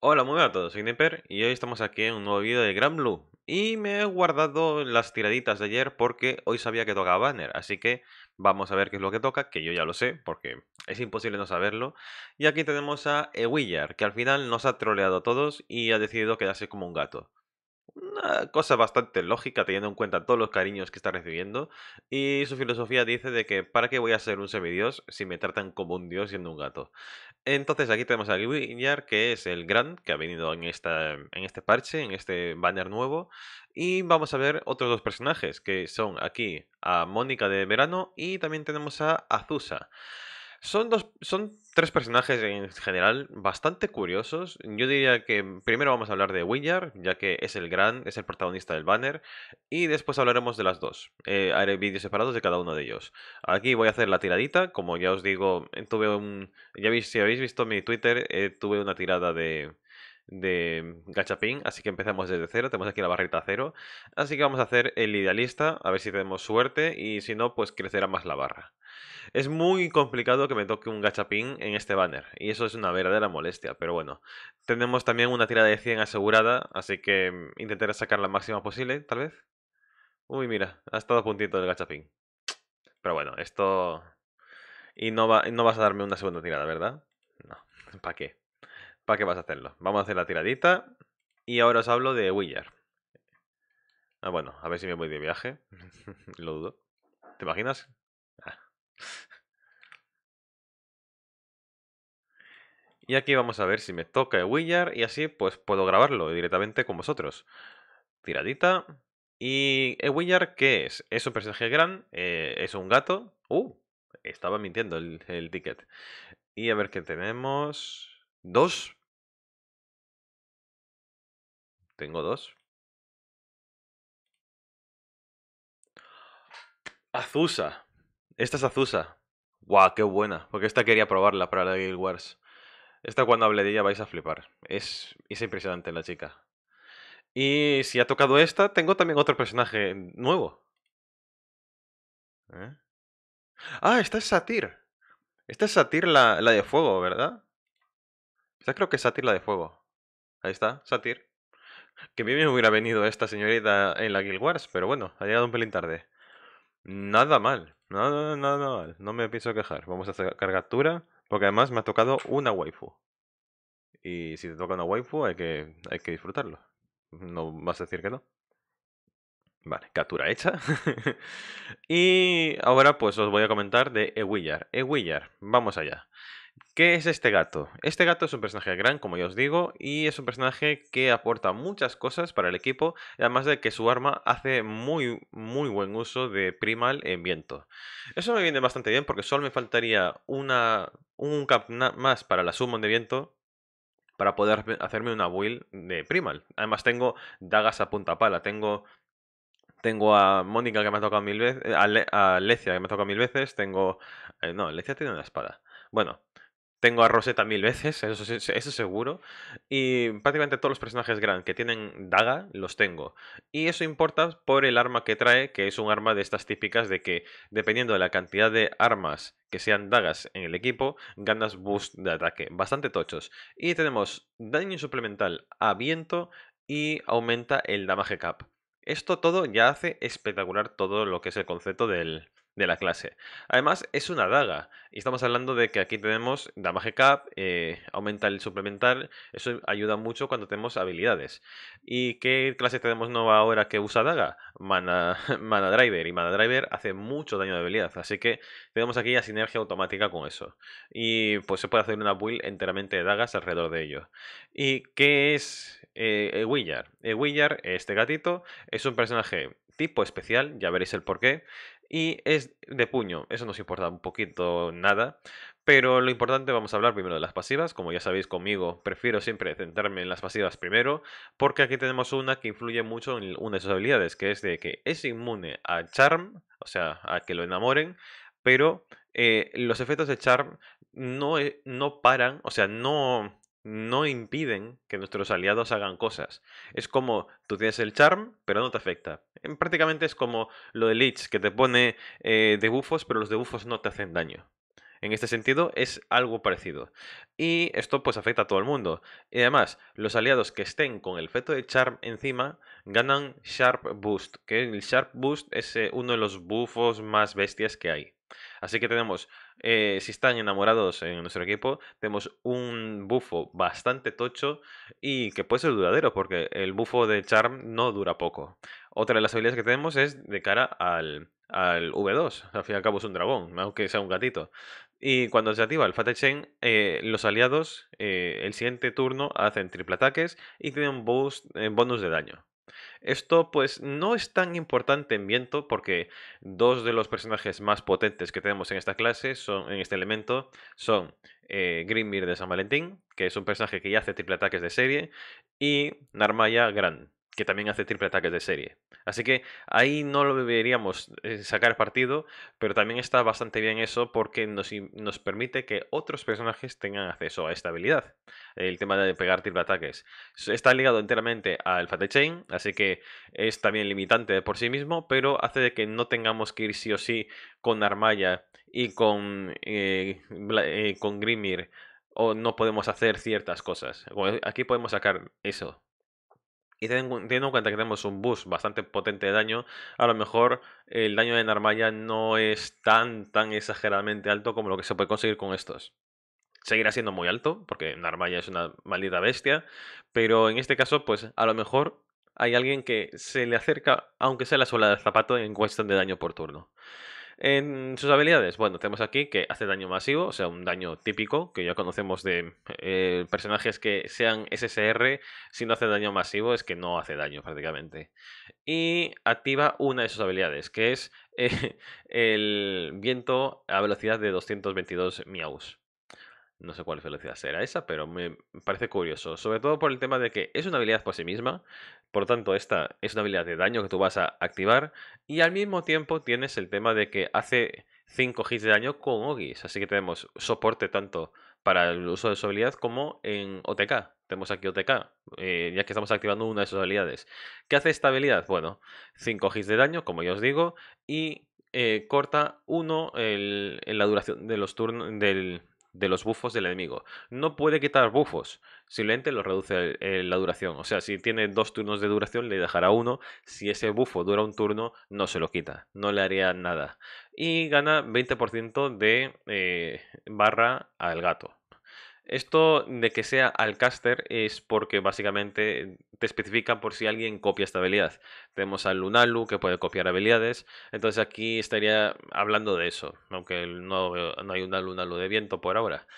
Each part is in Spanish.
Hola, muy buenas a todos, soy Nipper y hoy estamos aquí en un nuevo vídeo de Gran Blue. Y me he guardado las tiraditas de ayer porque hoy sabía que tocaba Banner, así que vamos a ver qué es lo que toca, que yo ya lo sé, porque es imposible no saberlo. Y aquí tenemos a Ewillar, que al final nos ha troleado a todos y ha decidido quedarse como un gato una cosa bastante lógica teniendo en cuenta todos los cariños que está recibiendo. Y su filosofía dice de que ¿para qué voy a ser un semidios si me tratan como un dios siendo un gato? Entonces aquí tenemos a Guiñar, que es el gran que ha venido en, esta, en este parche, en este banner nuevo. Y vamos a ver otros dos personajes, que son aquí a Mónica de verano y también tenemos a Azusa. Son dos, son tres personajes en general bastante curiosos. Yo diría que primero vamos a hablar de Willard, ya que es el gran, es el protagonista del banner, y después hablaremos de las dos. Eh, haré vídeos separados de cada uno de ellos. Aquí voy a hacer la tiradita, como ya os digo, eh, tuve un, ya si habéis visto mi Twitter, eh, tuve una tirada de de mm, gachapín, así que empezamos desde cero, tenemos aquí la barrita cero, así que vamos a hacer el idealista, a ver si tenemos suerte y si no, pues crecerá más la barra. Es muy complicado que me toque un gachapín en este banner, y eso es una verdadera molestia, pero bueno. Tenemos también una tira de 100 asegurada, así que mm, intentaré sacar la máxima posible, tal vez. Uy, mira, ha estado a puntito del gachapín. Pero bueno, esto... Y no, va, no vas a darme una segunda tirada, ¿verdad? No, ¿para qué? ¿Para qué vas a hacerlo? Vamos a hacer la tiradita. Y ahora os hablo de Willard Ah, bueno, a ver si me voy de viaje. Lo dudo. ¿Te imaginas? Ah. y aquí vamos a ver si me toca Willard y así pues puedo grabarlo directamente con vosotros. Tiradita. ¿Y Willard qué es? Es un personaje gran, eh, es un gato. ¡Uh! Estaba mintiendo el, el ticket. Y a ver qué tenemos. Dos tengo dos. Azusa. Esta es Azusa. ¡Guau! ¡Qué buena! Porque esta quería probarla para la Guild Wars. Esta cuando hable de ella vais a flipar. Es, impresionante la chica. Y si ha tocado esta, tengo también otro personaje nuevo. ¿Eh? Ah, esta es Satir. Esta es Satir la, la de fuego, ¿verdad? Esta creo que es Satir la de fuego. Ahí está, Satir. Que bien me hubiera venido esta señorita en la Guild Wars, pero bueno, ha llegado un pelín tarde. Nada mal, nada, nada, nada mal, no me pienso quejar. Vamos a hacer cargatura, porque además me ha tocado una waifu. Y si te toca una waifu hay que, hay que disfrutarlo. No vas a decir que no. Vale, captura hecha. y ahora pues os voy a comentar de Ewillar. Ewillar, vamos allá. ¿Qué es este gato? Este gato es un personaje gran, como ya os digo, y es un personaje que aporta muchas cosas para el equipo, además de que su arma hace muy, muy buen uso de primal en viento. Eso me viene bastante bien porque solo me faltaría una, un cap más para la summon de viento, para poder hacerme una build de primal. Además tengo dagas a punta pala, tengo tengo a Mónica que me ha tocado mil veces, eh, a, Lecia que me ha tocado mil veces, tengo... Eh, no, Lecia tiene una espada. Bueno, tengo a Rosetta mil veces, eso, es seguro. Y prácticamente todos los personajes grandes que tienen daga los tengo. Y eso importa por el arma que trae, que es un arma de estas típicas de que dependiendo de la cantidad de armas que sean dagas en el equipo, ganas boost de ataque, bastante tochos. Y tenemos daño suplemental a viento y aumenta el damage cap. Esto todo ya hace espectacular todo lo que es el concepto del, de la clase. Además, es una daga. Y estamos hablando de que aquí tenemos damage eh, cap, aumenta el suplementar. Eso ayuda mucho cuando tenemos habilidades. ¿Y qué clase tenemos nueva ahora que usa daga? Mana, mana Driver. Y Mana Driver hace mucho daño de habilidad. Así que tenemos aquí la sinergia automática con eso. Y pues se puede hacer una build enteramente de dagas alrededor de ello. ¿Y qué es eh, el este gatito, es un personaje tipo especial, ya veréis el porqué y es de puño. Eso nos importa un poquito nada. Pero lo importante, vamos a hablar primero de las pasivas. Como ya sabéis conmigo, prefiero siempre centrarme en las pasivas primero, porque aquí tenemos una que influye mucho en una de sus habilidades, que es de que es inmune a Charm, o sea, a que lo enamoren, pero eh, los efectos de Charm no, e, no paran, o sea, no, no impiden que nuestros aliados hagan cosas. Es como tú tienes el charm, pero no te afecta. Prácticamente es como lo de Leech, que te pone eh, debufos, pero los debufos no te hacen daño. En este sentido es algo parecido. Y esto pues afecta a todo el mundo. Y además, los aliados que estén con el feto de Charm encima ganan Sharp Boost, que el Sharp Boost es eh, uno de los bufos más bestias que hay. Así que tenemos eh, si están enamorados en nuestro equipo, tenemos un bufo bastante tocho y que puede ser duradero, porque el bufo de Charm no dura poco. Otra de las habilidades que tenemos es de cara al, V2. Al fin y al cabo es un dragón, aunque sea un gatito. Y cuando se activa el Fatechen, eh, los aliados eh, el siguiente turno hacen triple ataques y tienen boost, bonus de daño. Esto pues no es tan importante en viento porque dos de los personajes más potentes que tenemos en esta clase, son, en este elemento, son eh, de San Valentín, que es un personaje que ya hace triple ataques de serie, y Narmaya Grand que también hace triple ataques de serie. Así que ahí no lo deberíamos eh, sacar partido, pero también está bastante bien eso porque nos, permite que otros personajes tengan acceso a esta habilidad. El tema de pegar triple ataques. Está ligado enteramente al Fate Chain, así que es también limitante por sí mismo, pero hace de que no tengamos que ir sí o sí con Armaya y con, eh, eh, con Grimir o no podemos hacer ciertas cosas. aquí podemos sacar eso y teniendo en cuenta que tenemos un bus bastante potente de daño, a lo mejor el daño de Narmaya no es tan, tan exageradamente alto como lo que se puede conseguir con estos. Seguirá siendo muy alto, porque Narmaya es una maldita bestia, pero en este caso, pues a lo mejor hay alguien que se le acerca, aunque sea la sola del zapato, en cuestión de daño por turno. En sus habilidades, bueno, tenemos aquí que hace daño masivo, o sea, un daño típico que ya conocemos de eh, personajes que sean SSR, si no hace daño masivo es que no hace daño prácticamente. Y activa una de sus habilidades, que es eh, el viento a velocidad de 222 miaus. No sé cuál velocidad será esa, pero me parece curioso. Sobre todo por el tema de que es una habilidad por sí misma. Por lo tanto, esta es una habilidad de daño que tú vas a activar. Y al mismo tiempo tienes el tema de que hace 5 hits de daño con Ogis. Así que tenemos soporte tanto para el uso de su habilidad como en OTK. Tenemos aquí OTK, eh, ya que estamos activando una de sus habilidades. ¿Qué hace esta habilidad? Bueno, 5 hits de daño, como ya os digo, y eh, corta uno en la duración de los turnos del, de los bufos del enemigo. No puede quitar bufos, simplemente lo reduce eh, la duración. O sea, si tiene dos turnos de duración, le dejará uno. Si ese bufo dura un turno, no se lo quita, no le haría nada. Y gana 20% de eh, barra al gato. Esto de que sea al caster es porque básicamente te especifica por si alguien copia esta habilidad. Tenemos al Lunalu que puede copiar habilidades, entonces aquí estaría hablando de eso, aunque no, hay una Lunalu de viento por ahora.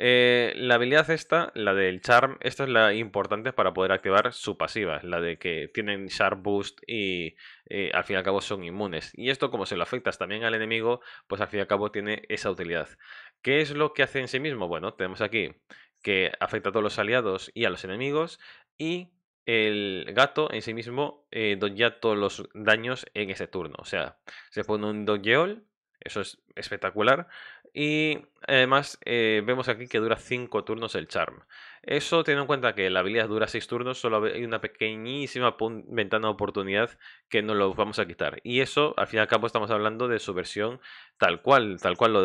Eh, la habilidad esta, la del Charm, esta es la importante para poder activar su pasiva, la de que tienen Sharp Boost y eh, al fin y al cabo son inmunes. Y esto como se lo afectas también al enemigo, pues al fin y al cabo tiene esa utilidad. ¿Qué es lo que hace en sí mismo? Bueno, tenemos aquí que afecta a todos los aliados y a los enemigos y el gato en sí mismo eh, ya todos los daños en ese turno. O sea, se pone un doñeol, eso es espectacular, y además eh, vemos aquí que dura 5 turnos el charm. Eso teniendo en cuenta que la habilidad dura 6 turnos, solo hay una pequeñísima ventana de oportunidad que no lo vamos a quitar. Y eso, al fin y al cabo, estamos hablando de su versión tal cual, tal cual lo,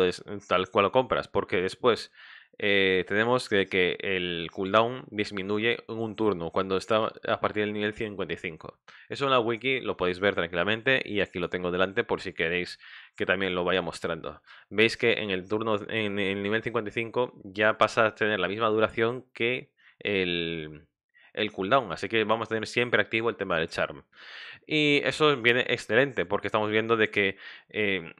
tal cual lo compras. Porque después eh, tenemos que el cooldown disminuye en un turno cuando está a partir del nivel 55. Eso en la wiki lo podéis ver tranquilamente y aquí lo tengo delante por si queréis que también lo vaya mostrando. Veis que en el turno, en el nivel 55 ya pasa a tener la misma duración que el, el cooldown. Así que vamos a tener siempre activo el tema del charm. Y eso viene excelente porque estamos viendo de que eh,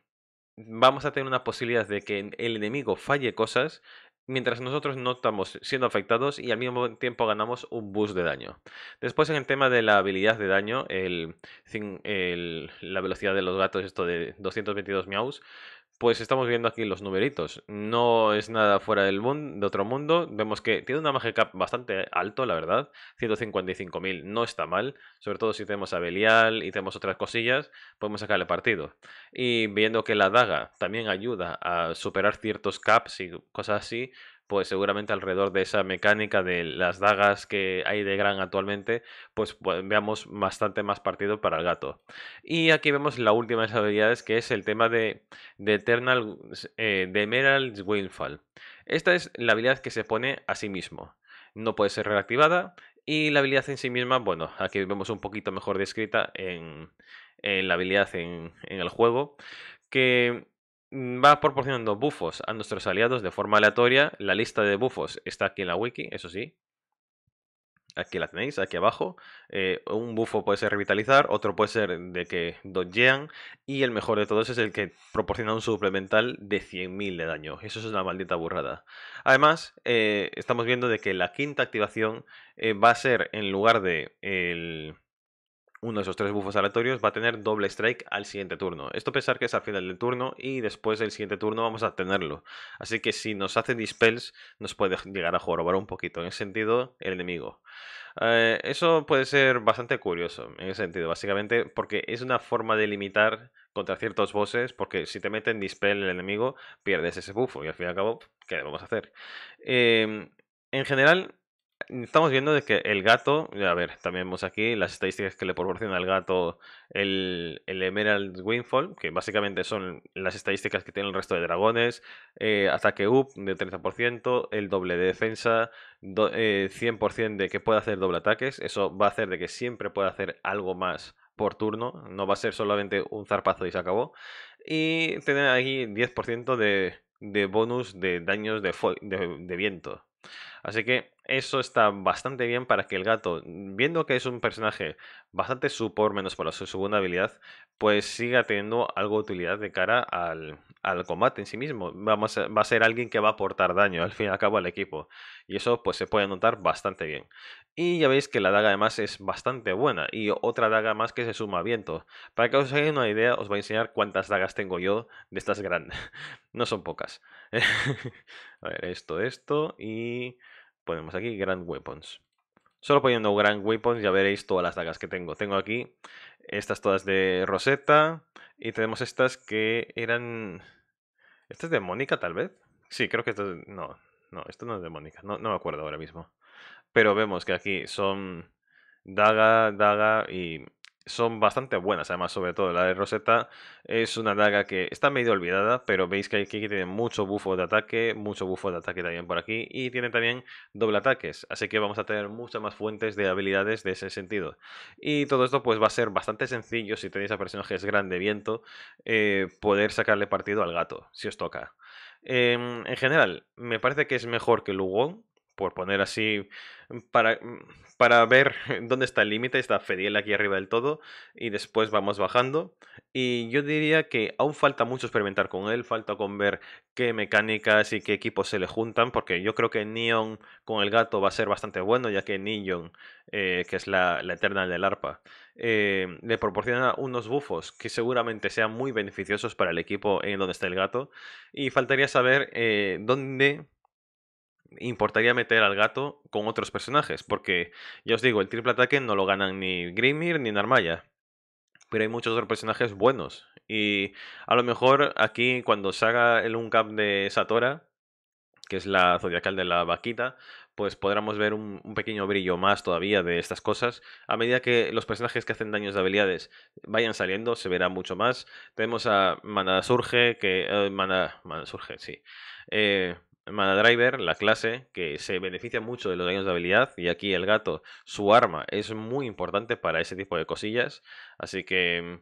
vamos a tener una posibilidad de que el enemigo falle cosas mientras nosotros no estamos siendo afectados y al mismo tiempo ganamos un boost de daño. Después en el tema de la habilidad de daño, el, la velocidad de los gatos, esto de 222 miaus, pues estamos viendo aquí los numeritos. No es nada fuera del mundo, de otro mundo. Vemos que tiene una magic cap bastante alto, la verdad. 155.000 no está mal. Sobre todo si tenemos a Belial y tenemos otras cosillas, podemos sacarle partido. Y viendo que la daga también ayuda a superar ciertos caps y cosas así, pues seguramente alrededor de esa mecánica de las dagas que hay de Gran actualmente, pues, pues, veamos bastante más partido para el gato. Y aquí vemos la última de esas habilidades, que es el tema de, de Eternal, eh, de Emerald Windfall. Esta es la habilidad que se pone a sí mismo. No puede ser reactivada y la habilidad en sí misma, bueno, aquí vemos un poquito mejor descrita en, en la habilidad en, en el juego, que Mm, va proporcionando bufos a nuestros aliados de forma aleatoria. La lista de bufos está aquí en la wiki, eso sí. Aquí la tenéis, aquí abajo. Eh, un bufo puede ser revitalizar, otro puede ser de que dodgean. Y el mejor de todos es el que proporciona un suplemental de 100.000 de daño. Eso es una maldita burrada. Además, eh, estamos viendo de que la quinta activación eh, va a ser en lugar de el uno de esos tres buffos aleatorios va a tener doble strike al siguiente turno. Esto pensar que es al final del turno y después del siguiente turno vamos a tenerlo. Así que si nos hacen dispels nos puede llegar a jorobar un poquito en ese sentido el enemigo. Eh, eso puede ser bastante curioso en ese sentido, básicamente porque es una forma de limitar contra ciertos bosses, porque si te meten dispel el enemigo pierdes ese buffo y al fin y al cabo, ¿qué a hacer? Eh, en general, estamos viendo de que el gato, a ver, también vemos aquí las estadísticas que le proporciona al gato el, Emerald Windfall, que básicamente son las estadísticas que tiene el resto de dragones, eh, ataque up de 30%, el doble de defensa, 100% eh, de que pueda hacer doble ataques, eso va a hacer de que siempre pueda hacer algo más por turno, no va a ser solamente un zarpazo y se acabó, y tener ahí 10% de, bonus de daños de, de viento. Así que eso está bastante bien para que el gato, viendo que es un personaje bastante supor menos por su segunda habilidad, pues siga teniendo algo de utilidad de cara al, al combate en sí mismo. va a ser alguien que va a aportar daño al fin y al cabo al equipo. Y eso pues se puede notar bastante bien. Y ya veis que la daga además es bastante buena y otra daga más que se suma a viento. Para que os hagáis una idea, os voy a enseñar cuántas dagas tengo yo de estas grandes. no son pocas. a ver, esto, esto y... Ponemos aquí Grand Weapons. Solo poniendo Grand Weapons ya veréis todas las dagas que tengo. Tengo aquí estas todas de Rosetta. Y tenemos estas que eran... ¿Estas de Mónica tal vez? Sí, creo que esto No, no, esto no es de Mónica. No, no me acuerdo ahora mismo. Pero vemos que aquí son daga, daga y son bastante buenas, además, sobre todo la de Rosetta es una daga que está medio olvidada, pero veis que aquí tiene mucho bufo de ataque, mucho bufo de ataque también por aquí, y tiene también doble ataques, así que vamos a tener muchas más fuentes de habilidades de ese sentido. Y todo esto pues va a ser bastante sencillo si tenéis a personajes grande viento, eh, poder sacarle partido al gato, si os toca. Em, en general, me parece que es mejor que Lugon, por poner así, para, mm, para ver dónde está el límite, está Fediel aquí arriba del todo, y después vamos bajando. Y yo diría que aún falta mucho experimentar con él, falta con ver qué mecánicas y qué equipos se le juntan, porque yo creo que Neon con el gato va a ser bastante bueno, ya que Neon, eh, que es la, eterna del ARPA, eh, le proporciona unos bufos que seguramente sean muy beneficiosos para el equipo en donde está el gato. Y faltaría saber eh, dónde importaría meter al gato con otros personajes, porque ya os digo, el triple ataque no lo ganan ni Grimir ni Narmaya. Pero hay muchos otros personajes buenos. Y a lo mejor aquí, cuando salga el uncap de Satora, que es la zodiacal de la vaquita, pues podremos ver un, pequeño brillo más todavía de estas cosas. A medida que los personajes que hacen daños de habilidades vayan saliendo, se verá mucho más. Tenemos a Mana Surge, que... Eh, Mana, Surge, sí. Eh, Driver, la clase, que se beneficia mucho de los daños de habilidad. Y aquí el gato, su arma, es muy importante para ese tipo de cosillas. Así que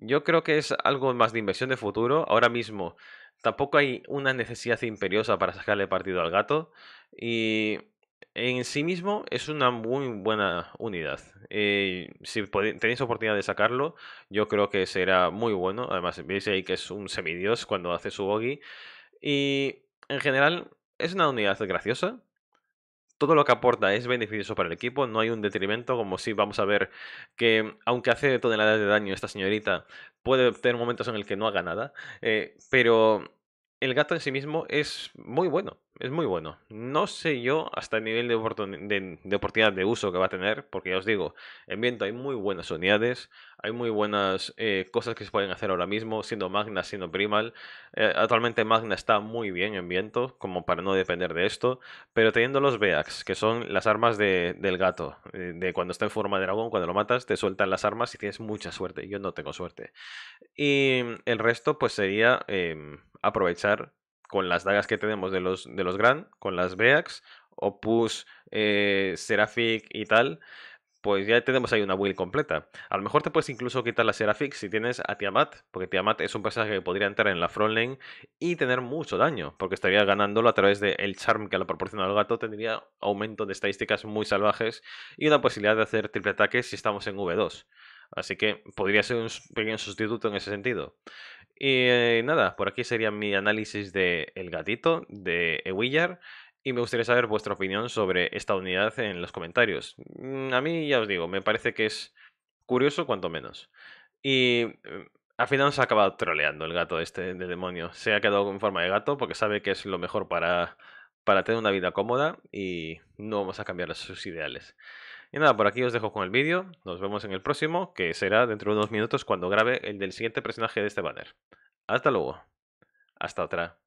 mm, yo creo que es algo más de inversión de futuro. Ahora mismo tampoco hay una necesidad imperiosa para sacarle partido al gato. Y en sí mismo es una muy buena unidad. Eh, si tenéis oportunidad de sacarlo, yo creo que será muy bueno. Además, veis ahí que es un semidios cuando hace su bogey. Y en general, es una unidad graciosa. Todo lo que aporta es beneficioso para el equipo, no hay un detrimento, como si vamos a ver que, aunque hace toneladas de daño esta señorita, puede tener momentos en el que no haga nada, eh, pero el gato en sí mismo es muy bueno es muy bueno. No sé yo hasta el nivel de, de, oportunidad de uso que va a tener, porque ya os digo, en viento hay muy buenas unidades, hay muy buenas eh, cosas que se pueden hacer ahora mismo, siendo Magna, siendo Primal. Eh, actualmente Magna está muy bien en viento, como para no depender de esto, pero teniendo los beaks que son las armas de, del gato, eh, de cuando está en forma de dragón, cuando lo matas, te sueltan las armas y tienes mucha suerte. Yo no tengo suerte. Y el resto, pues sería em, aprovechar con las dagas que tenemos de los, de los Grand, con las Beax, Opus, Seraphic eh, y tal, pues ya tenemos ahí una build completa. A lo mejor te puedes incluso quitar la Seraphic si tienes a Tiamat, porque Tiamat es un personaje que podría entrar en la front lane y tener mucho daño, porque estaría ganándolo a través del charm que le proporciona el gato, tendría aumento de estadísticas muy salvajes y una posibilidad de hacer triple ataque si estamos en V2. Así que podría ser un pequeño sustituto en ese sentido. Y eh, nada, por aquí sería mi análisis de El Gatito de Ewillar. Y me gustaría saber vuestra opinión sobre esta unidad en los comentarios. Mm, a mí, ya os digo, me parece que es curioso, cuanto menos. Y em, al final se ha acabado troleando el gato este de demonio. Se ha quedado en forma de gato porque sabe que es lo mejor para, para tener una vida cómoda y no vamos a cambiar sus ideales. Y nada, por aquí os dejo con el vídeo. Nos vemos en el próximo, que será dentro de unos minutos cuando grabe el del siguiente personaje de este banner. Hasta luego. Hasta otra.